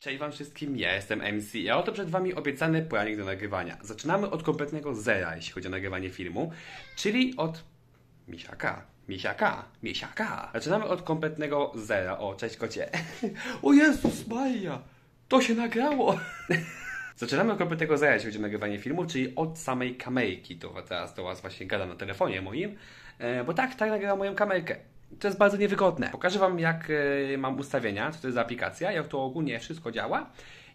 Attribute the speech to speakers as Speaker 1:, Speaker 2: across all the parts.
Speaker 1: Cześć wam wszystkim, ja jestem MC, a oto przed wami obiecany planik do nagrywania. Zaczynamy od kompletnego zera, jeśli chodzi o nagrywanie filmu, czyli od misiaka. Misiaka, misiaka. Zaczynamy od kompletnego zera. O, cześć kocie. O Jezus Maria, to się nagrało. Zaczynamy od kompletnego zera, jeśli chodzi o nagrywanie filmu, czyli od samej kamerki. To teraz do was właśnie gada na telefonie moim, e, bo tak, tak nagrałam moją kamerkę to jest bardzo niewygodne. Pokażę Wam, jak e, mam ustawienia, co to jest za aplikacja, jak to ogólnie wszystko działa.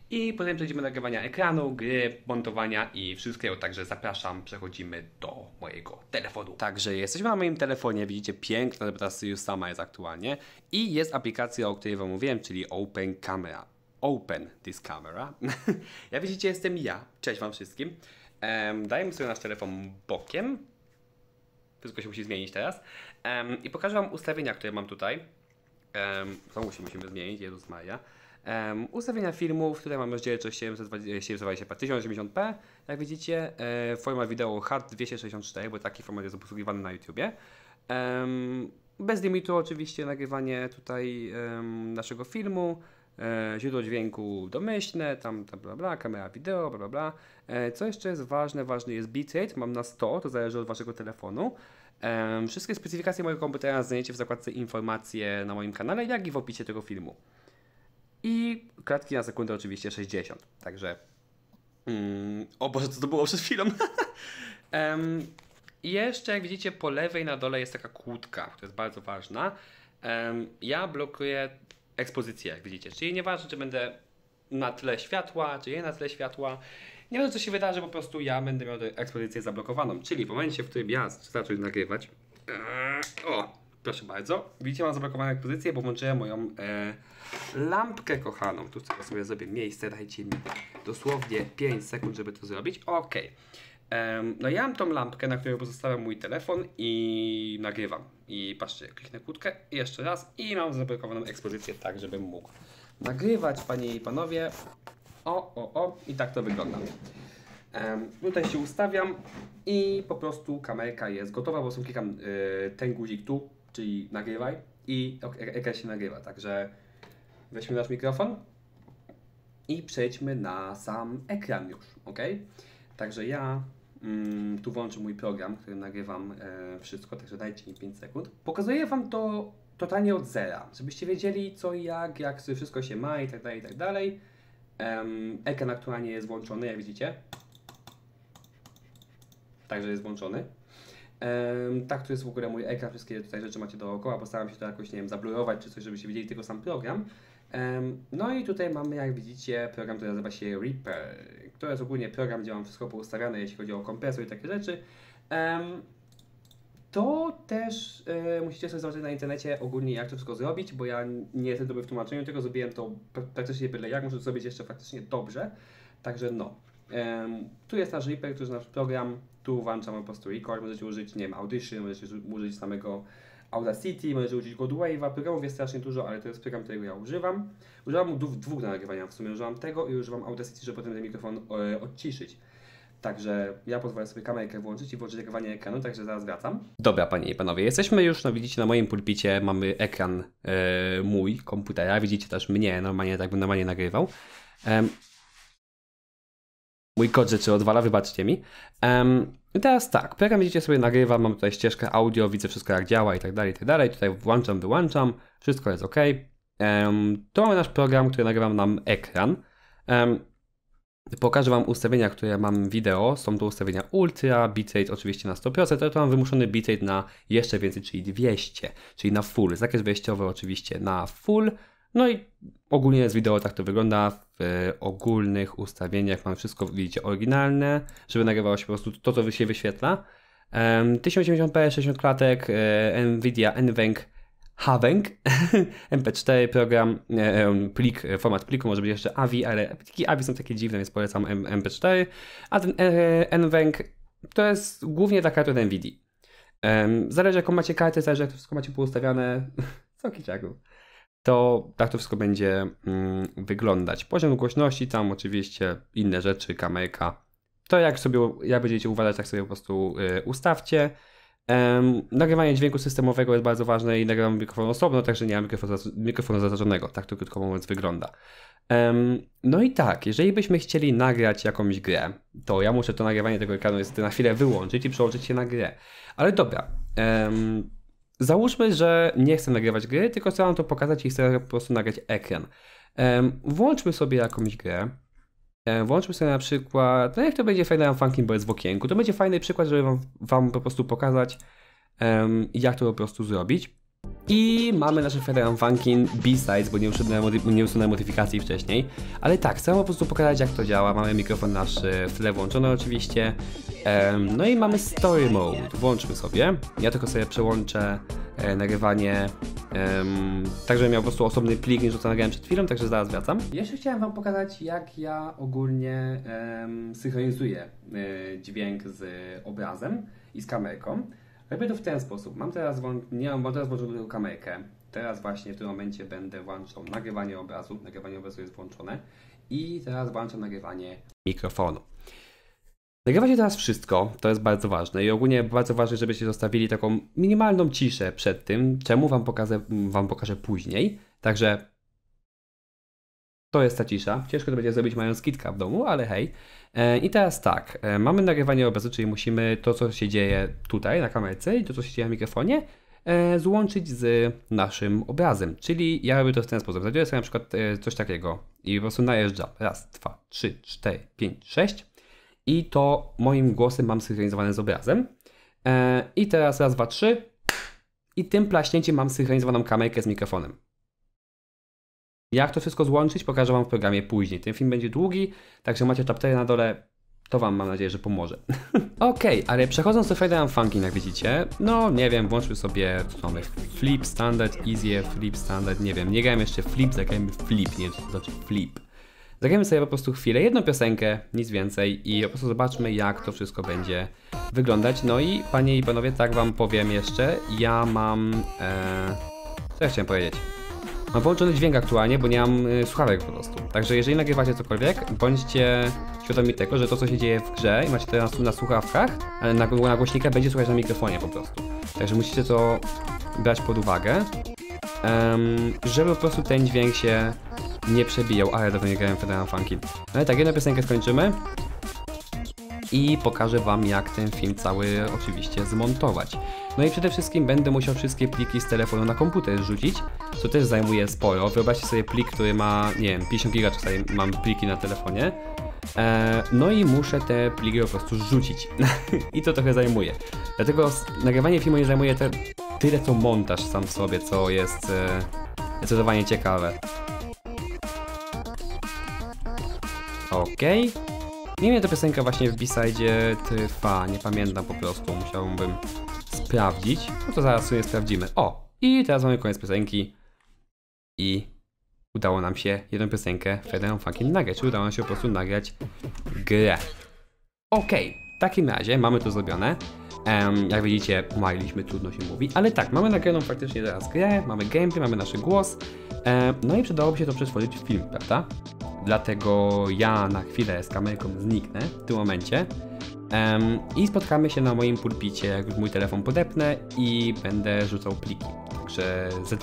Speaker 1: I potem przejdziemy do nagrywania ekranu, gry, montowania i wszystkiego. Także zapraszam, przechodzimy do mojego telefonu. Także jesteśmy na moim telefonie, widzicie piękna debatasy już sama jest aktualnie. I jest aplikacja, o której Wam mówiłem, czyli Open Camera. Open this camera. ja widzicie, jestem ja. Cześć Wam wszystkim. Dajemy sobie nasz telefon bokiem. Wszystko się musi zmienić teraz. Um, I pokażę Wam ustawienia, które mam tutaj. Um, to musimy, musimy zmienić, Jezus z Um, ustawienia filmów, tutaj mamy rozdzielczość 720p, 1080p, jak widzicie, e, forma wideo hard 264, bo taki format jest obsługiwany na YouTubie. Um, bez limitu oczywiście nagrywanie tutaj um, naszego filmu, e, źródło dźwięku domyślne, tam, tam bla bla, kamera wideo, bla bla bla. E, co jeszcze jest ważne, ważny jest bitrate, mam na 100, to zależy od Waszego telefonu. Wszystkie specyfikacje mojego komputera znajdziecie w zakładce informacje na moim kanale, jak i w opisie tego filmu. I kratki na sekundę oczywiście 60, także... Mm, o Boże, co to było przed chwilą? um, jeszcze jak widzicie po lewej na dole jest taka kłódka, która jest bardzo ważna. Um, ja blokuję ekspozycję, jak widzicie, czyli nieważne czy będę na tle światła, czy nie na tle światła, nie wiem co się wydarzy, po prostu ja będę miał tę ekspozycję zablokowaną. Czyli w momencie, w którym ja zacząłem nagrywać. Eee, o, proszę bardzo. Widzicie, mam zablokowaną ekspozycję, bo włączyłem moją e, lampkę kochaną. Tu sobie zrobię miejsce, dajcie mi dosłownie 5 sekund, żeby to zrobić. Ok. Eee, no ja mam tą lampkę, na której pozostawiam mój telefon i nagrywam. I patrzcie, kliknę kłódkę jeszcze raz i mam zablokowaną ekspozycję tak, żebym mógł nagrywać, panie i panowie. O, o, o. I tak to wygląda. Tutaj się ustawiam i po prostu kamerka jest gotowa, bo sobie klikam y, ten guzik tu, czyli nagrywaj i e, ekran się nagrywa. Także weźmy nasz mikrofon i przejdźmy na sam ekran już, ok? Także ja mm, tu włączę mój program, który nagrywam e, wszystko, także dajcie mi 5 sekund. Pokazuję Wam to totalnie od zera, żebyście wiedzieli co i jak, jak wszystko się ma i tak dalej, i tak dalej. Um, ekran aktualnie jest włączony, jak widzicie. Także jest włączony. Um, tak, tu jest w ogóle mój ekran, wszystkie tutaj rzeczy macie dookoła, postaram się to jakoś, nie wiem, zablurować czy coś, żebyście widzieli tylko sam program. Um, no i tutaj mamy, jak widzicie, program, który nazywa się Reaper, To jest ogólnie program, gdzie mam wszystko poustawiane, jeśli chodzi o kompresor i takie rzeczy. Um, to też y, musicie sobie zobaczyć na internecie ogólnie, jak to wszystko zrobić, bo ja nie jestem dobry w tłumaczeniu, tylko zrobiłem to praktycznie byle jak, muszę to zrobić jeszcze faktycznie dobrze, także no. tu jest nasz Reaper, który jest nasz program, tu włączamy po prostu record, możecie użyć, nie wiem, Audition, możecie użyć samego Audacity, możecie użyć GoodWave'a, programów jest strasznie dużo, ale to jest program, którego ja używam. Używam dwóch do nagrywania w sumie, używam tego i używam Audacity, żeby potem ten mikrofon e, odciszyć. Także ja pozwolę sobie kamerkę włączyć i włączyć nagrywanie ekranu, także zaraz wracam. Dobra, panie i panowie, jesteśmy już, no widzicie, na moim pulpicie mamy ekran e, mój, komputera, widzicie też mnie, normalnie tak bym normalnie nagrywał. mój kod rzeczy odwala, wybaczcie mi. i teraz tak, program widzicie sobie nagrywa, mam tutaj ścieżkę audio, widzę wszystko jak działa i tak dalej, i tak dalej. Tutaj włączam, wyłączam, wszystko jest ok. to mamy nasz program, który nagrywam nam ekran. Pokażę Wam ustawienia, które mam wideo. Są to ustawienia ultra, bitrate oczywiście na 100%, ale to mam wymuszony bitrate na jeszcze więcej, czyli 200, czyli na full. Zakres wejściowy oczywiście na full. No i ogólnie z wideo tak to wygląda. W ogólnych ustawieniach mam wszystko, widzicie, oryginalne, żeby nagrywało się po prostu to, co się wyświetla. 1080p, 60 klatek, e, Nvidia NVENC Haveng, MP4 program, e, e, plik, e, format pliku może być jeszcze AVI, ale pliki AVI są takie dziwne, więc polecam MP4, a ten NWENG to jest głównie dla karty od NVIDIA. Zależy jaką macie kartę, zależy jak to wszystko macie poustawiane, co kiczaku. to tak to wszystko będzie mm, wyglądać. Poziom głośności, tam oczywiście inne rzeczy, kamerka, to jak sobie, jak będziecie uważać, tak sobie po prostu ustawcie. Um, nagrywanie dźwięku systemowego jest bardzo ważne i nagrywam mikrofon osobno, także nie mam mikrofonu, mikrofonu zaznaczonego. Tak to krótko mówiąc wygląda. Um, no i tak, jeżeli byśmy chcieli nagrać jakąś grę, to ja muszę to nagrywanie tego ekranu jest na chwilę wyłączyć i przełączyć się na grę. Ale dobra. Um, załóżmy, że nie chcę nagrywać gry, tylko chcę wam to pokazać i chcę po prostu nagrać ekran. włączmy sobie jakąś grę. E, włączmy sobie na przykład, no jak to będzie fajna Funkin Boys w okienku, to będzie fajny przykład, żeby wam, wam po prostu pokazać, um, jak to po prostu zrobić. I mamy nasze Federal Funkin B-Sides, bo nie usunąłem, nie usunąłem modyfikacji wcześniej. Ale tak, chcę po prostu pokazać jak to działa. Mamy mikrofon nasz e, w tle włączony oczywiście. Um, no i mamy Story Mode. Włączmy sobie. Ja tylko sobie przełączę e, nagrywanie Um, także miał po prostu osobny plik niż to, co nagrałem przed chwilą, także zaraz wracam. Jeszcze chciałem Wam pokazać, jak ja ogólnie um, synchronizuję y, dźwięk z obrazem i z kamerką. Robię to w ten sposób. Mam teraz, nie mam, teraz włączoną kamerkę. Teraz właśnie w tym momencie będę włączał nagrywanie obrazu. Nagrywanie obrazu jest włączone. I teraz włączam nagrywanie mikrofonu. Nagrywa się teraz wszystko, to jest bardzo ważne i ogólnie bardzo ważne, żebyście zostawili taką minimalną ciszę przed tym, czemu Wam pokażę, wam pokażę później. Także to jest ta cisza. Ciężko to będzie zrobić mając kitka w domu, ale hej. E, I teraz tak, e, mamy nagrywanie obrazu, czyli musimy to, co się dzieje tutaj na kamerce i to, co się dzieje na mikrofonie, e, złączyć z naszym obrazem. Czyli ja robię to w ten sposób. Znajduję sobie na przykład coś takiego i po prostu najeżdżam. Raz, dwa, trzy, cztery, pięć, sześć. I to moim głosem mam synchronizowane z obrazem. I teraz raz, dwa, trzy. I tym plaśnięciem mam synchronizowaną kamerkę z mikrofonem. Jak to wszystko złączyć, pokażę Wam w programie później. Ten film będzie długi, także macie chaptery na dole, to Wam mam nadzieję, że pomoże. Okej, okay, ale przechodząc do Friday I'm jak widzicie, no nie wiem, włączmy sobie, co mamy, Flip Standard, Easy, Flip Standard, nie wiem, nie grałem jeszcze Flip, zagrajmy Flip, nie wiem, co to znaczy Flip. Zagrajmy sobie po prostu chwilę, jedną piosenkę, nic więcej i po prostu zobaczmy, jak to wszystko będzie wyglądać. No i panie i panowie, tak Wam powiem jeszcze, ja mam... Ee... Co ja chciałem powiedzieć? Mam no, wyłączony dźwięk aktualnie, bo nie mam y, słuchawek po prostu. Także jeżeli nagrywacie cokolwiek, bądźcie świadomi tego, że to co się dzieje w grze i macie to na, na słuchawkach, ale na, na głośnika będzie słuchać na mikrofonie po prostu. Także musicie to brać pod uwagę, um, żeby po prostu ten dźwięk się nie przebijał, ale dawno nie grałem w Funky. No i tak, jedną piosenkę skończymy i pokażę Wam jak ten film cały oczywiście zmontować. No i przede wszystkim będę musiał wszystkie pliki z telefonu na komputer rzucić, co też zajmuje sporo. Wyobraźcie sobie plik, który ma, nie wiem, 50 giga czasami mam pliki na telefonie. Eee, no i muszę te pliki po prostu rzucić. I to trochę zajmuje. Dlatego nagrywanie filmu nie zajmuje te, tyle co montaż sam w sobie, co jest e, zdecydowanie ciekawe. Okej. Okay. Nie ta piosenka właśnie w B-side trwa, nie pamiętam po prostu, musiałbym sprawdzić. No to zaraz sobie sprawdzimy. O, i teraz mamy koniec piosenki i udało nam się jedną piosenkę Federal Funkin nagrać, Czy udało nam się po prostu nagrać grę. Okej, okay. w takim razie mamy to zrobione. Um, jak widzicie, mailiśmy, trudno się mówi, ale tak, mamy nagraną faktycznie teraz grę, mamy gameplay, mamy nasz głos, um, no i przydałoby się to przetworzyć w film, prawda? Dlatego ja na chwilę z kamerką zniknę w tym momencie um, i spotkamy się na moim pulpicie, jak już mój telefon podepnę i będę rzucał pliki, także z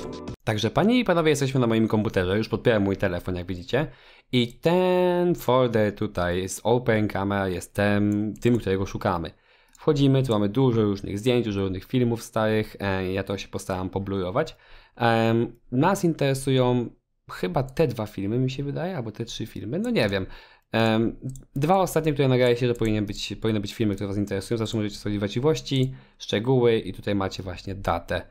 Speaker 1: Także panie i panowie, jesteśmy na moim komputerze, już podpieram mój telefon, jak widzicie i ten folder tutaj z Open Camera jest ten, tym, którego szukamy. Wchodzimy, tu mamy dużo różnych zdjęć, dużo różnych filmów starych. E, ja to się postaram poblurować. E, nas interesują chyba te dwa filmy, mi się wydaje, albo te trzy filmy, no nie wiem. E, dwa ostatnie, które nagraje się, że powinny być, powinny być filmy, które Was interesują. Zawsze możecie sobie właściwości, szczegóły i tutaj macie właśnie datę,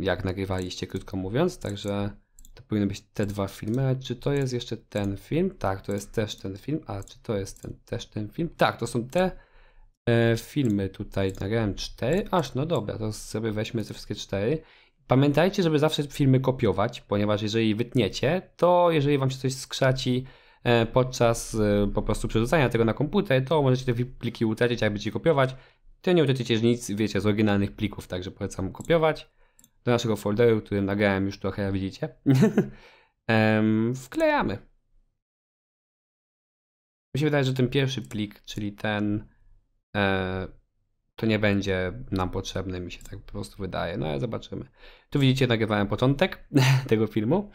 Speaker 1: jak nagrywaliście, krótko mówiąc. Także to powinny być te dwa filmy. czy to jest jeszcze ten film? Tak, to jest też ten film. A czy to jest ten, też ten film? Tak, to są te e, filmy tutaj nagrałem cztery, aż no dobra, to sobie weźmy te wszystkie cztery. Pamiętajcie, żeby zawsze filmy kopiować, ponieważ jeżeli wytniecie, to jeżeli wam się coś skrzaci e, podczas e, po prostu przerzucania tego na komputer, to możecie te pliki utracić, jak będziecie kopiować. To nie utracicie nic, wiecie, z oryginalnych plików, także polecam kopiować do naszego folderu, którym nagrałem już trochę, widzicie. wklejamy. Mi się wydaje, że ten pierwszy plik, czyli ten E, to nie będzie nam potrzebne, mi się tak po prostu wydaje. No ale zobaczymy. Tu widzicie, nagrywałem początek tego filmu.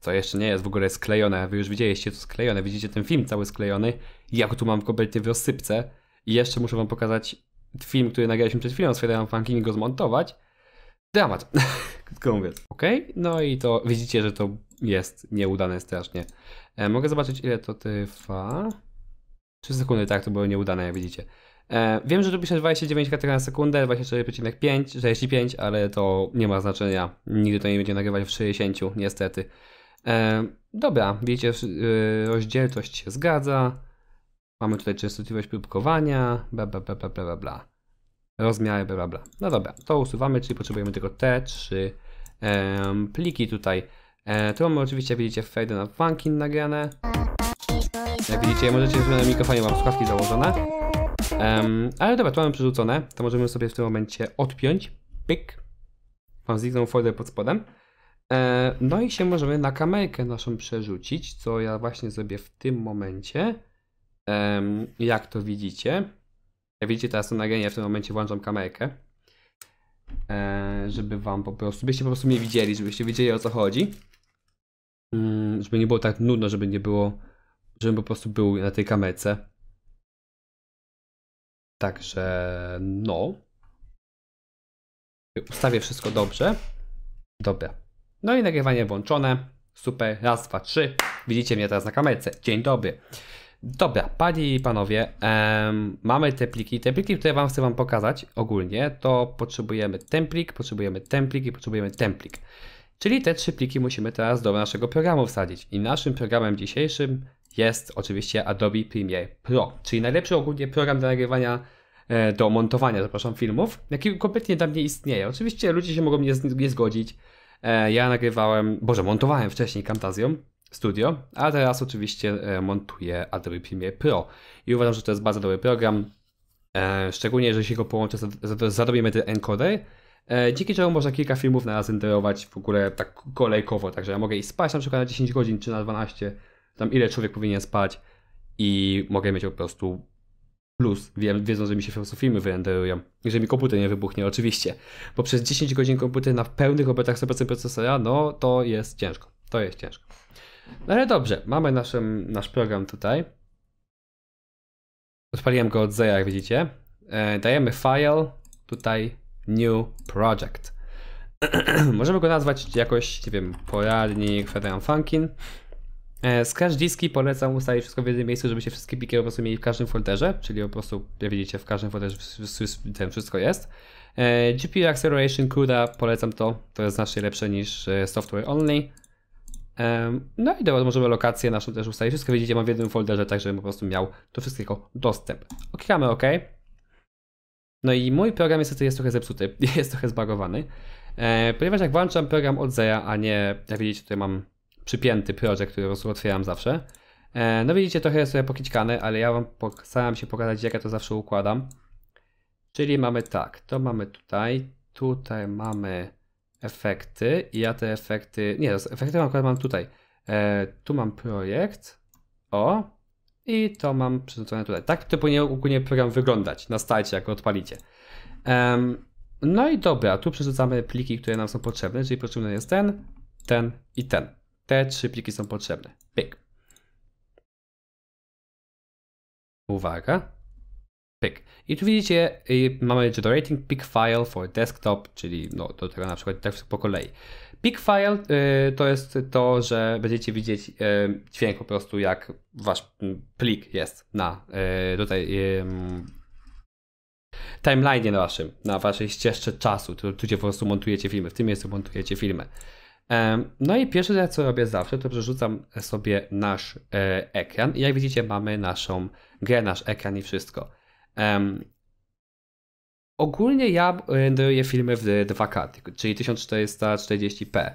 Speaker 1: Co jeszcze nie jest w ogóle sklejone. Wy już widzieliście to sklejone. Widzicie ten film cały sklejony. Ja go tu mam kompletnie w rozsypce. I jeszcze muszę wam pokazać film, który nagraliśmy przed chwilą. Sweden Funking go zmontować. Dramat. Krótko mówiąc. Ok, no i to widzicie, że to jest nieudane strasznie. E, mogę zobaczyć ile to trwa. 3 sekundy, tak, to było nieudane, jak widzicie. E, wiem, że tu pisze 29 klatek na sekundę, 24,5, 65, ale to nie ma znaczenia. Nigdy to nie będzie nagrywać w 60, niestety. E, dobra, widzicie, y, rozdzielczość się zgadza. Mamy tutaj częstotliwość próbkowania, bla bla bla bla bla bla. Rozmiary, bla bla bla. No dobra, to usuwamy, czyli potrzebujemy tylko te trzy e, pliki tutaj. E, tu mamy oczywiście, widzicie, fade na funkin nagrane. Jak widzicie, możecie na mikrofonie mam słuchawki założone. Um, ale dobra, to mamy przerzucone. To możemy sobie w tym momencie odpiąć. Pyk. Mam zniknął folder pod spodem. E, no i się możemy na kamerkę naszą przerzucić, co ja właśnie zrobię w tym momencie. Um, jak to widzicie. Jak widzicie, teraz na nagranie, w tym momencie włączam kamerkę. E, żeby wam po prostu, byście po prostu mnie widzieli, żebyście wiedzieli o co chodzi. Mm, żeby nie było tak nudno, żeby nie było żebym po prostu był na tej kamerce. Także no. Ustawię wszystko dobrze. Dobra. No i nagrywanie włączone. Super. Raz, dwa, trzy. Widzicie mnie teraz na kamerce. Dzień dobry. Dobra, panie i panowie, em, mamy te pliki. Te pliki, które wam chcę wam pokazać ogólnie, to potrzebujemy ten plik, potrzebujemy ten plik i potrzebujemy ten plik. Czyli te trzy pliki musimy teraz do naszego programu wsadzić. I naszym programem dzisiejszym jest oczywiście Adobe Premiere Pro, czyli najlepszy ogólnie program do nagrywania, e, do montowania, zapraszam, filmów, jaki kompletnie dla mnie istnieje. Oczywiście ludzie się mogą nie, nie zgodzić. E, ja nagrywałem, boże, montowałem wcześniej Camtasia Studio, a teraz oczywiście e, montuję Adobe Premiere Pro i uważam, że to jest bardzo dobry program, szczególnie jeżeli się go połączy z Adobe Media Encoder, Dzięki czemu można kilka filmów na raz renderować w ogóle tak kolejkowo, także ja mogę i spać na przykład na 10 godzin czy na 12 tam ile człowiek powinien spać i mogę mieć po prostu plus, wiem, wiedząc, że mi się filmy wyrenderują. Jeżeli mi komputer nie wybuchnie, oczywiście. Bo przez 10 godzin komputer na pełnych obrotach 100% procesora, no to jest ciężko. To jest ciężko. No ale dobrze, mamy naszym, nasz program tutaj. Odpaliłem go od zera, jak widzicie. E, dajemy file, tutaj new project. Możemy go nazwać jakoś, nie wiem, poradnik Federan Funkin. E, Scratch diski polecam ustawić wszystko w jednym miejscu, żeby się wszystkie pliki po prostu mieli w każdym folderze, czyli po prostu, jak widzicie, w każdym folderze ten wszystko jest. E, GPU Acceleration CUDA, polecam to, to jest znacznie lepsze niż e, Software Only. No i dobra, możemy lokację naszą też ustawić. Wszystko widzicie, mam w jednym folderze, tak żebym po prostu miał do wszystkiego dostęp. Oklikamy OK. No i mój program niestety jest trochę zepsuty, jest trochę zbagowany, ponieważ jak włączam program od Zeja, a nie, jak widzicie, tutaj mam przypięty projekt, który po prostu otwieram zawsze. E, no widzicie, trochę jest sobie pokiczkane, ale ja wam staram się pokazać, jak ja to zawsze układam. Czyli mamy tak, to mamy tutaj, tutaj mamy efekty i ja te efekty, nie, efekty akurat mam tutaj. E, tu mam projekt, o, i to mam przerzucone tutaj. Tak to powinien ogólnie program wyglądać na starcie, jak odpalicie. Um, no i dobra, tu przerzucamy pliki, które nam są potrzebne, czyli potrzebny jest ten, ten i ten. Te trzy pliki są potrzebne. Pyk. Uwaga. Pyk. I tu widzicie, y, mamy generating pick file for desktop, czyli no, do tego na przykład tak po kolei. Pick file y, to jest to, że będziecie widzieć y, dźwięk po prostu jak wasz mm, plik jest na y, tutaj y, mm, timeline na waszym, na waszej ścieżce czasu, tu, tu gdzie po prostu montujecie filmy, w tym miejscu montujecie filmy. No i pierwsze, co robię zawsze, to przerzucam sobie nasz e, ekran i jak widzicie mamy naszą grę, nasz ekran i wszystko. Ogólnie ja renderuję filmy w 2K, czyli 1440p,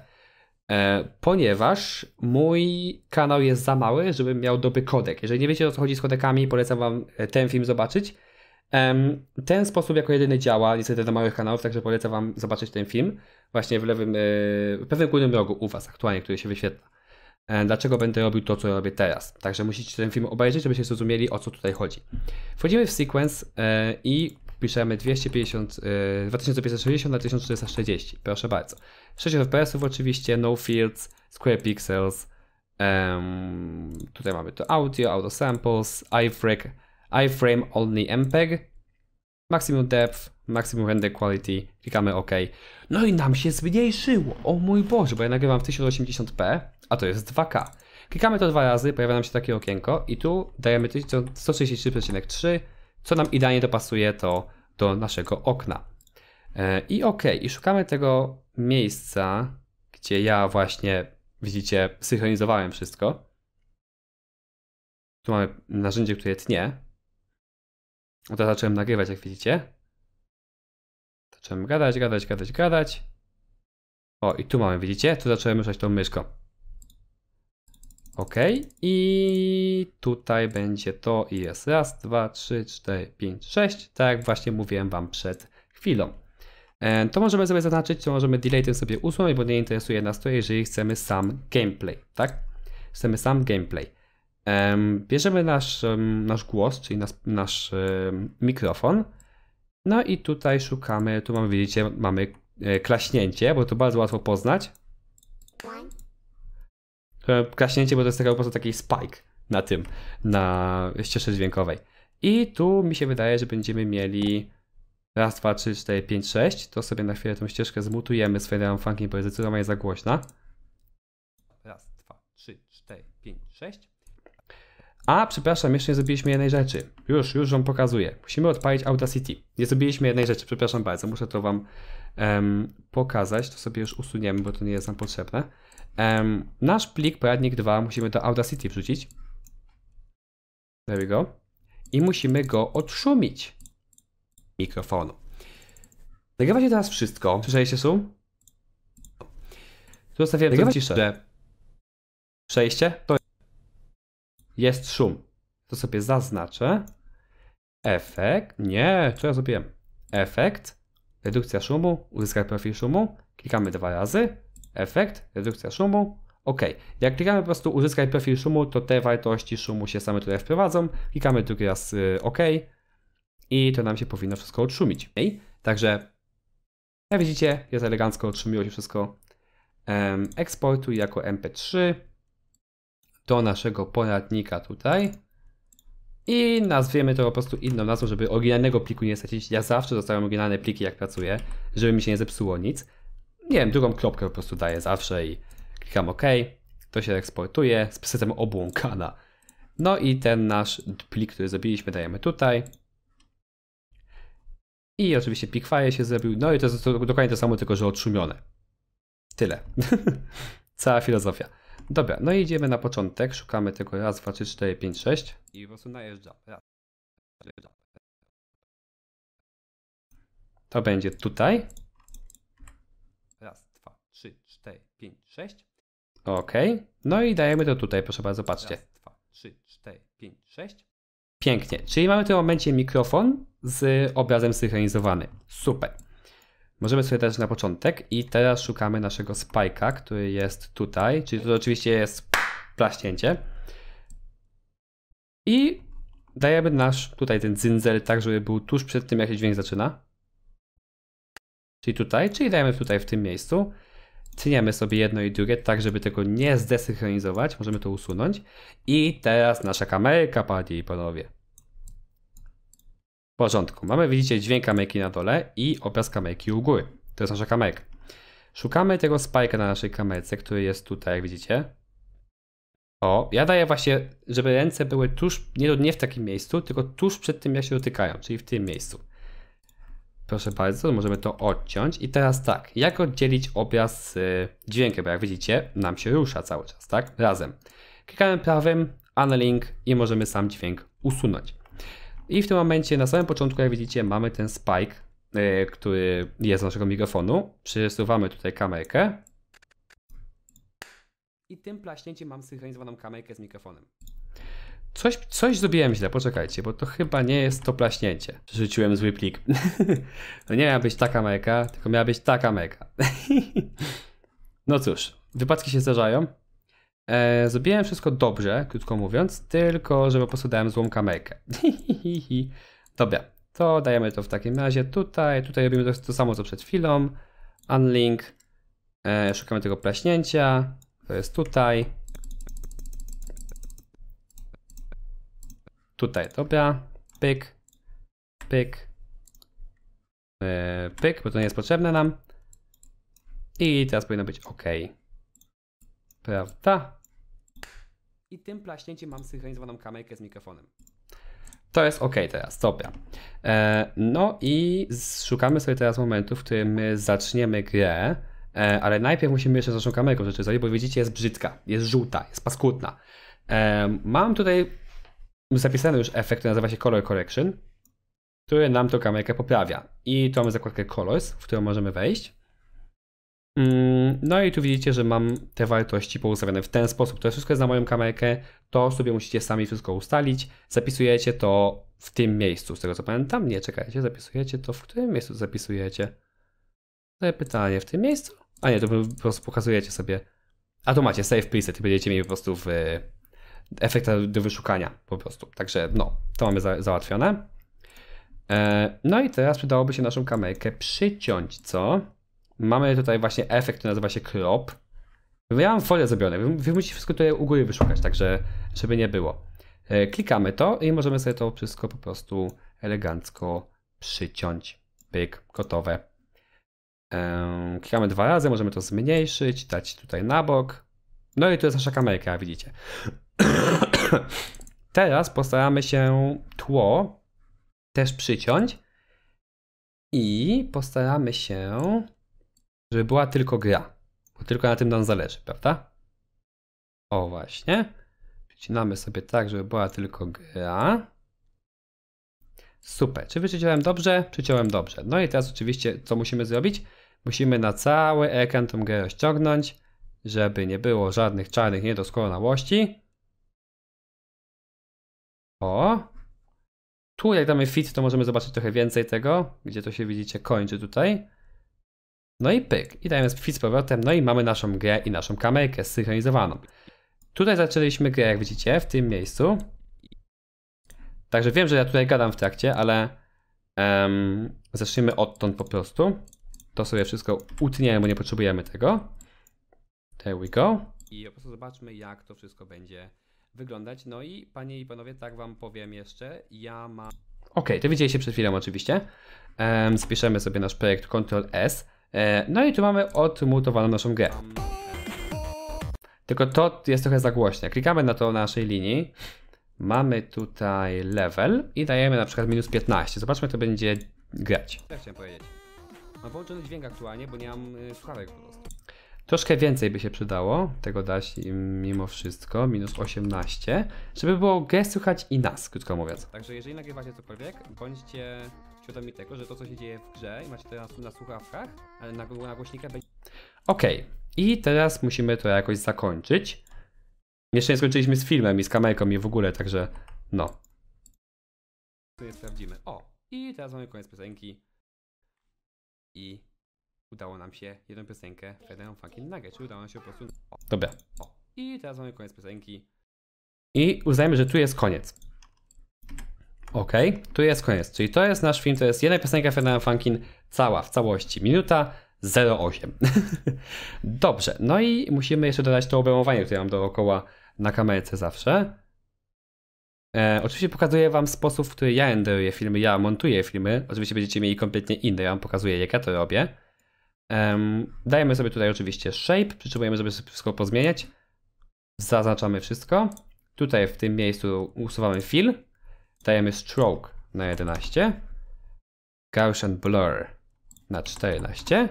Speaker 1: e, ponieważ mój kanał jest za mały, żebym miał dobry kodek. Jeżeli nie wiecie o co chodzi z kodekami, polecam wam e, ten film zobaczyć. Ten sposób jako jedyny działa niestety dla małych kanałów, także polecam Wam zobaczyć ten film właśnie w lewym, e, w pewnym górnym rogu u Was aktualnie, który się wyświetla. E, dlaczego będę robił to, co robię teraz? Także musicie ten film obejrzeć, żebyście zrozumieli, o co tutaj chodzi. Wchodzimy w sequence e, i piszemy 250, 2560 na 1440, proszę bardzo. 6 fps oczywiście, no fields, square pixels, um, tutaj mamy to audio, auto samples, iframe, iframe only MPEG, maximum depth, maximum render quality, klikamy OK. No i nam się zmniejszyło, o mój Boże, bo ja nagrywam w 1080p, a to jest 2K. Klikamy to dwa razy, pojawia nam się takie okienko i tu dajemy 163,3, co nam idealnie dopasuje to do naszego okna. E, I OK, i szukamy tego miejsca, gdzie ja właśnie, widzicie, synchronizowałem wszystko. Tu mamy narzędzie, które tnie, no to zacząłem nagrywać, jak widzicie. Zacząłem gadać, gadać, gadać, gadać. O, i tu mamy, widzicie? Tu zacząłem ruszać tą myszką. OK. I tutaj będzie to i jest raz, dwa, trzy, cztery, pięć, sześć. Tak jak właśnie mówiłem Wam przed chwilą. E, to możemy sobie zaznaczyć, to możemy delay ten sobie usunąć, bo nie interesuje nas to, jeżeli chcemy sam gameplay, tak? Chcemy sam gameplay. Bierzemy nasz, nasz głos, czyli nasz, nasz mikrofon. No i tutaj szukamy, tu mamy, widzicie, mamy e, klaśnięcie, bo to bardzo łatwo poznać. E, klaśnięcie, bo to jest taka, po prostu taki spike na tym, na ścieżce dźwiękowej. I tu mi się wydaje, że będziemy mieli raz, dwa, trzy, cztery, pięć, sześć. To sobie na chwilę tą ścieżkę zmutujemy z Federal Funkin, bo jest zdecydowanie za głośna. Raz, dwa, trzy, cztery, pięć, sześć. A, przepraszam, jeszcze nie zrobiliśmy jednej rzeczy. Już, już wam pokazuję. Musimy odpalić Audacity. Nie zrobiliśmy jednej rzeczy, przepraszam bardzo. Muszę to wam um, pokazać. To sobie już usuniemy, bo to nie jest nam potrzebne. Um, nasz plik poradnik 2 musimy do Audacity wrzucić. There we go. I musimy go odszumić mikrofonu. Nagrywa się teraz wszystko. Słyszeliście Su? Tu zostawiłem to ciszę. Przejście? To jest szum. To sobie zaznaczę. Efekt. Nie, co ja zrobiłem? Efekt. Redukcja szumu. Uzyskać profil szumu. Klikamy dwa razy. Efekt. Redukcja szumu. OK. Jak klikamy po prostu uzyskać profil szumu, to te wartości szumu się same tutaj wprowadzą. Klikamy drugi raz y, OK. I to nam się powinno wszystko odszumić. Okay. Także jak widzicie, jest elegancko, odszumiło się wszystko. Eksportuj jako MP3 do naszego poradnika tutaj i nazwiemy to po prostu inną nazwą, żeby oryginalnego pliku nie stracić. Ja zawsze zostawiam oryginalne pliki jak pracuję, żeby mi się nie zepsuło nic. Nie wiem, drugą kropkę po prostu daję zawsze i klikam OK. To się eksportuje z systemem obłąkana. No i ten nasz plik, który zrobiliśmy, dajemy tutaj. I oczywiście Pickfire się zrobił. No i to jest dokładnie to samo, tylko że odszumione. Tyle. Cała filozofia. Dobra, no idziemy na początek, szukamy tego raz, dwa, trzy, cztery, pięć, sześć i po prostu najeżdża. Raz, To będzie tutaj. Raz, dwa, trzy, cztery, pięć, sześć. Ok, no i dajemy to tutaj, proszę bardzo, zobaczcie. Raz, dwa, trzy, cztery, pięć, sześć. Pięknie, czyli mamy w tym momencie mikrofon z obrazem synchronizowany. Super. Możemy sobie też na początek i teraz szukamy naszego spajka, który jest tutaj, czyli to oczywiście jest plaśnięcie. I dajemy nasz tutaj ten dzyndzel tak, żeby był tuż przed tym, jak się dźwięk zaczyna. Czyli tutaj, czyli dajemy tutaj w tym miejscu. Cyniamy sobie jedno i drugie, tak żeby tego nie zdesynchronizować. Możemy to usunąć. I teraz nasza kamerka, panie i panowie. W porządku. Mamy, widzicie, dźwięk kamyki na dole i obraz kamyki u góry. To jest nasza kamyka. Szukamy tego spajka na naszej kamerce, który jest tutaj, jak widzicie. O, ja daję właśnie, żeby ręce były tuż, nie, nie w takim miejscu, tylko tuż przed tym, jak się dotykają, czyli w tym miejscu. Proszę bardzo, możemy to odciąć. I teraz tak, jak oddzielić obraz z y, dźwiękiem, bo jak widzicie, nam się rusza cały czas, tak? Razem. Klikamy prawym, unlink i możemy sam dźwięk usunąć. I w tym momencie, na samym początku, jak widzicie, mamy ten spike, e, który jest z naszego mikrofonu. Przesuwamy tutaj kamerkę. I tym plaśnięciem mam synchronizowaną kamerkę z mikrofonem. Coś, coś zrobiłem źle, poczekajcie, bo to chyba nie jest to plaśnięcie. Rzuciłem zły plik. to nie miała być ta kamerka, tylko miała być ta kamerka. no cóż, wypadki się zdarzają. E, zrobiłem wszystko dobrze, krótko mówiąc, tylko że po prostu dałem złą kamerkę. Dobra, to dajemy to w takim razie tutaj. Tutaj robimy to, to samo co przed chwilą. Unlink. E, szukamy tego plaśnięcia. To jest tutaj. Tutaj, dobra. Pyk. Pyk. E, pyk, bo to nie jest potrzebne nam. I teraz powinno być OK. Prawda? I tym plaśnięciem mam synchronizowaną kamerkę z mikrofonem. To jest ok teraz, dobra. E, no i szukamy sobie teraz momentu, w którym zaczniemy grę, e, ale najpierw musimy jeszcze z naszą kamerką rzeczy zrobić, bo widzicie jest brzydka, jest żółta, jest paskudna. E, mam tutaj zapisany już efekt, który nazywa się Color Correction, który nam tą kamerkę poprawia. I tu mamy zakładkę Colors, w którą możemy wejść. Mm, no i tu widzicie, że mam te wartości poustawione w ten sposób. To wszystko jest na moją kamerkę, to sobie musicie sami wszystko ustalić. Zapisujecie to w tym miejscu, z tego co pamiętam. Nie, czekajcie, zapisujecie to w którym miejscu zapisujecie? To pytanie, w tym miejscu? A nie, to po prostu pokazujecie sobie. A tu macie save preset i będziecie mieli po prostu w e, efekt do wyszukania po prostu. Także no, to mamy za, załatwione. E, no i teraz przydałoby się naszą kamerkę przyciąć, co? Mamy tutaj właśnie efekt, który nazywa się crop. Ja mam folię zrobione, wy musicie wszystko tutaj u góry wyszukać, także żeby nie było. E, klikamy to i możemy sobie to wszystko po prostu elegancko przyciąć. Pyk, gotowe. E, klikamy dwa razy, możemy to zmniejszyć, dać tutaj na bok. No i tu jest nasza kamerka, widzicie. Teraz postaramy się tło też przyciąć i postaramy się żeby była tylko gra. Bo tylko na tym nam zależy, prawda? O właśnie. Przycinamy sobie tak, żeby była tylko gra. Super. Czy wyciąłem dobrze? Przyciąłem dobrze. No i teraz oczywiście co musimy zrobić? Musimy na cały ekran tą grę rozciągnąć, żeby nie było żadnych czarnych niedoskonałości. O! Tu jak damy fit, to możemy zobaczyć trochę więcej tego, gdzie to się widzicie kończy tutaj. No i pyk. I dajemy fit z powrotem, no i mamy naszą grę i naszą kamerkę zsynchronizowaną. Tutaj zaczęliśmy grę, jak widzicie, w tym miejscu. Także wiem, że ja tutaj gadam w trakcie, ale um, zacznijmy odtąd po prostu. To sobie wszystko utniemy, bo nie potrzebujemy tego. There we go. I po prostu zobaczmy, jak to wszystko będzie wyglądać. No i panie i panowie, tak wam powiem jeszcze, ja mam... Okej, okay, to widzieliście przed chwilą oczywiście. Um, spiszemy sobie nasz projekt Ctrl S. E, no i tu mamy odmutowaną naszą grę. Tylko to jest trochę za głośne. Klikamy na to na naszej linii. Mamy tutaj level i dajemy na przykład minus 15. Zobaczmy, to będzie grać. Ja chciałem powiedzieć. Mam połączony dźwięk aktualnie, bo nie mam y, słuchawek po prostu. Troszkę więcej by się przydało tego dać mimo wszystko, minus 18, żeby było G słychać i nas, krótko mówiąc. Także jeżeli nagrywacie cokolwiek, bądźcie świadomi tego, że to, co się dzieje w grze i macie teraz na słuchawkach, ale na, na głośnikach będzie... Okej, okay. i teraz musimy to jakoś zakończyć. Jeszcze nie skończyliśmy z filmem i z kamerką i w ogóle, także no. To jest sprawdzimy. O, i teraz mamy koniec piosenki. I udało nam się jedną piosenkę Federal Funkin Nugget, czyli udało nam się po prostu... O. Dobra. O. I teraz mamy koniec piosenki. I uznajmy, że tu jest koniec. Okej, okay, tu jest koniec. Czyli to jest nasz film, to jest jedna piosenka Ferdynanda Funkin cała, w całości. Minuta 08. Dobrze, no i musimy jeszcze dodać to obramowanie, które mam dookoła na kamerce zawsze. E, oczywiście pokazuję wam sposób, w który ja renderuję filmy, ja montuję filmy. Oczywiście będziecie mieli kompletnie inne. ja wam pokazuję jak ja to robię. Um, dajemy sobie tutaj oczywiście shape, przytrzymujemy, żeby wszystko pozmieniać. Zaznaczamy wszystko. Tutaj w tym miejscu usuwamy fill Dajemy stroke na 11. Gaussian blur na 14.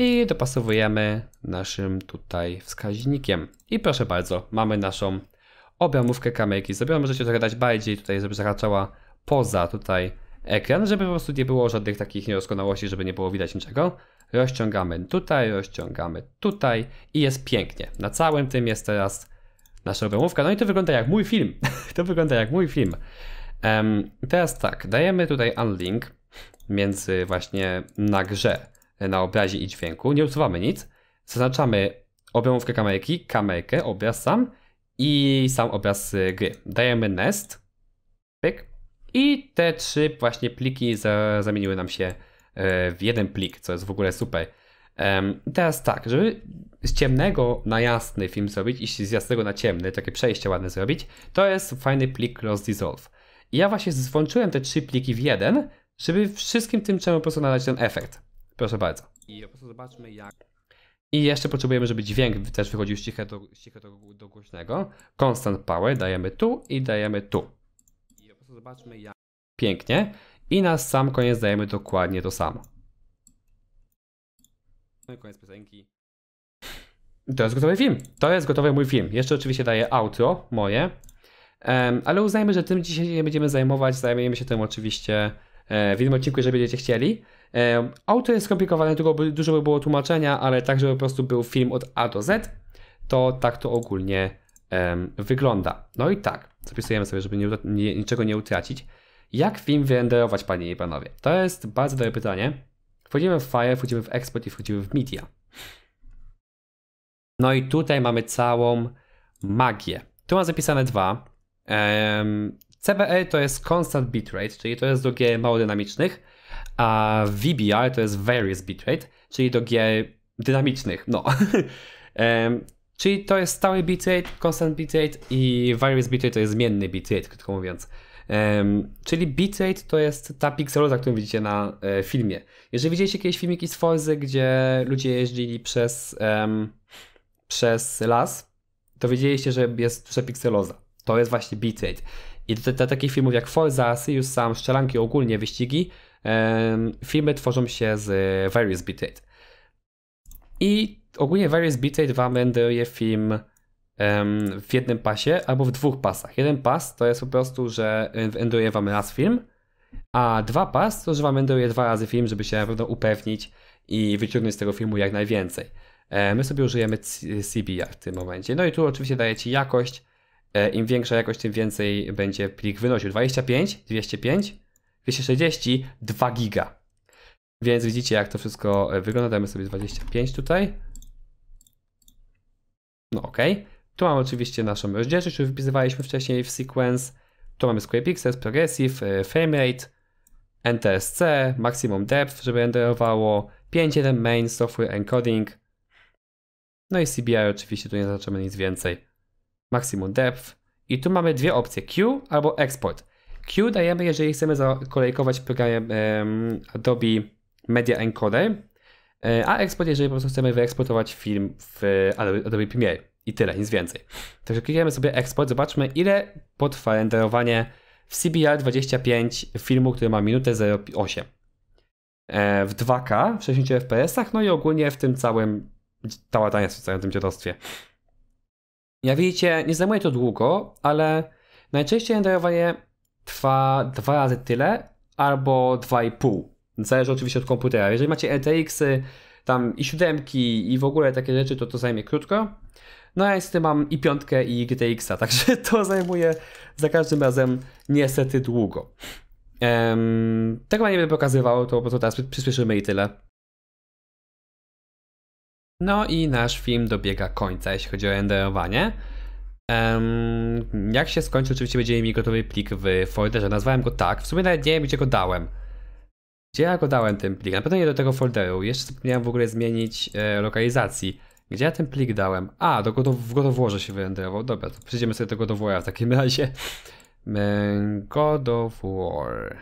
Speaker 1: I dopasowujemy naszym tutaj wskaźnikiem. I proszę bardzo, mamy naszą obramówkę kamerki zrobioną. Możecie trochę dać bardziej tutaj, żeby zahaczała poza tutaj ekran, żeby po prostu nie było żadnych takich niedoskonałości, żeby nie było widać niczego. Rozciągamy tutaj, rozciągamy tutaj i jest pięknie. Na całym tym jest teraz nasza domówka. No i to wygląda jak mój film. to wygląda jak mój film. Um, teraz tak, dajemy tutaj unlink między właśnie na grze, na obrazie i dźwięku. Nie usuwamy nic. Zaznaczamy obramówkę kamerki, kamerkę, obraz sam i sam obraz y, gry. Dajemy nest, pyk. I te trzy właśnie pliki za, zamieniły nam się e, w jeden plik, co jest w ogóle super. Um, teraz tak, żeby z ciemnego na jasny film zrobić i z jasnego na ciemny, takie przejście ładne zrobić, to jest fajny plik Cross Dissolve. I ja właśnie złączyłem te trzy pliki w jeden, żeby wszystkim tym czemu po prostu nadać ten efekt. Proszę bardzo. I po prostu zobaczmy jak... I jeszcze potrzebujemy, żeby dźwięk też wychodził z cichego, do, do, do głośnego. Constant power dajemy tu i dajemy tu. I po prostu zobaczmy jak... Pięknie. I na sam koniec dajemy dokładnie to samo. No i koniec piosenki. To jest gotowy film. To jest gotowy mój film. Jeszcze oczywiście daję outro moje. Um, ale uznajmy, że tym dzisiaj nie będziemy zajmować. Zajmiemy się tym oczywiście e, w innym odcinku, jeżeli będziecie chcieli. Um, jest skomplikowane, tylko dużo by było tłumaczenia, ale tak, żeby po prostu był film od A do Z, to tak to ogólnie um, wygląda. No i tak, zapisujemy sobie, żeby nie, nie, niczego nie utracić. Jak film wyrenderować, panie i panowie? To jest bardzo dobre pytanie. Wchodzimy w File, wchodzimy w Export i wchodzimy w Media. No i tutaj mamy całą magię. Tu mam zapisane dwa. Um, to jest Constant Bitrate, czyli to jest do gier mało dynamicznych, a VBR to jest Various Bitrate, czyli do gier dynamicznych. No. um, czyli to jest stały bitrate, constant bitrate i various bitrate to jest zmienny bitrate, krótko mówiąc czyli bitrate to jest ta pikseloza, którą widzicie na e, filmie. Jeżeli widzieliście jakieś filmiki z Forzy, gdzie ludzie jeździli przez, przez las, to wiedzieliście, że jest przepikseloza. To jest właśnie bitrate. I do, do takich filmów jak Forza, Sirius Sam, Szczelanki, ogólnie wyścigi, filmy tworzą się z e, various bitrate. I ogólnie various bitrate wam renderuje film w jednym pasie albo w dwóch pasach. Jeden pas to jest po prostu, że y, wam raz film, a dwa pas to, że wam renderuje dwa razy film, żeby się na pewno upewnić i wyciągnąć z tego filmu jak najwięcej. E, my sobie użyjemy CBR w tym momencie. No i tu oczywiście daje ci jakość. E, Im większa jakość, tym więcej będzie plik wynosił. 25, 205, 260, 2 giga. Więc widzicie jak to wszystko e, wygląda. Dajmy sobie 25 tutaj. No ok. Tu mamy oczywiście naszą rozdzielczość, którą wypisywaliśmy wcześniej w sequence. Tu mamy Square Pixels, Progressive, e, Framerate, NTSC, Maximum Depth, żeby renderowało, 5.1 Main, Software Encoding. No i CBI oczywiście, tu nie zaznaczamy nic więcej. Maximum Depth. I tu mamy dwie opcje, Q albo Export. Q dajemy, jeżeli chcemy zakolejkować program um, Adobe Media Encoder, e, a export, jeżeli po prostu chcemy wyeksportować film w Adobe Premiere. I tyle, nic więcej. Także klikniemy sobie eksport, zobaczmy ile potrwa renderowanie w CBR 25 filmu, który ma minutę 0,8 e, w 2K w 60 fps no i ogólnie w tym całym tałatanie w całym tym dziadostwie. Jak widzicie, nie zajmuje to długo, ale najczęściej renderowanie trwa dwa razy tyle albo 2,5. Zależy oczywiście od komputera. Jeżeli macie RTX-y, e tam i siódemki i w ogóle takie rzeczy, to to zajmie krótko. No ja niestety mam i piątkę i gtx także to zajmuje za każdym razem niestety długo. Um, tego nie będę pokazywał, to, po to teraz przyspieszymy i tyle. No i nasz film dobiega końca, jeśli chodzi o renderowanie. Um, jak się skończy, oczywiście będzie mi gotowy plik w folderze. Nazwałem go tak. W sumie nawet nie wiem, gdzie go dałem. Gdzie ja go dałem ten plik? Na pewno nie do tego folderu. Jeszcze miałem w ogóle zmienić e, lokalizacji. Gdzie ja ten plik dałem? A, do of w gotoworze się wyrenderował. Dobra, to przejdziemy sobie do godowora w takim razie. God of War.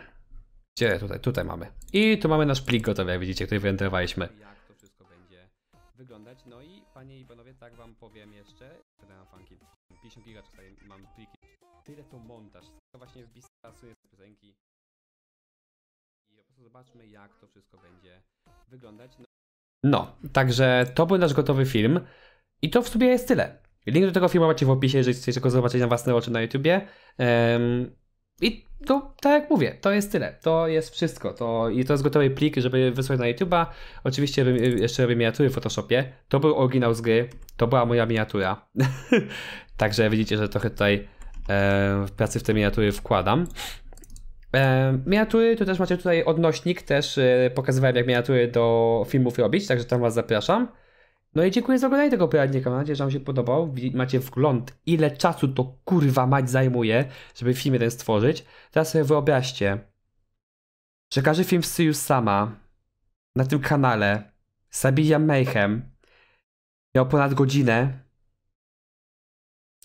Speaker 1: Gdzie? Tutaj, tutaj mamy. I tu mamy nasz plik gotowy, jak widzicie, który wyrenderowaliśmy. Jak to wszystko będzie wyglądać? No i panie i panowie, tak wam powiem jeszcze. Zadałem funky. 50 giga tutaj mam pliki. Tyle to montaż. To właśnie w wbisa suje piosenki. I po prostu zobaczmy, jak to wszystko będzie wyglądać. No no, także to był nasz gotowy film i to w sumie jest tyle. Link do tego filmu macie w opisie, jeżeli chcecie go zobaczyć na własne oczy na YouTubie. Um, I to, tak jak mówię, to jest tyle. To jest wszystko. To, I to jest gotowy plik, żeby wysłać na YouTuba. Oczywiście jeszcze robię miniatury w Photoshopie. To był oryginał z gry. To była moja miniatura. Także widzicie, że trochę tutaj e, w pracy w te miniatury wkładam. E, miniatury, to też macie tutaj odnośnik, też e, pokazywałem jak miniatury do filmów robić, także tam was zapraszam. No i dziękuję za oglądanie tego poradnika, mam nadzieję, że wam się podobał. Macie wgląd, ile czasu to kurwa mać zajmuje, żeby film jeden stworzyć. Teraz sobie wyobraźcie, że każdy film w stylu sama na tym kanale Sabija Mayhem miał ponad godzinę,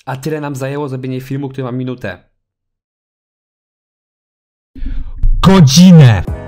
Speaker 1: a tyle nam zajęło zrobienie filmu, który ma minutę. godzinę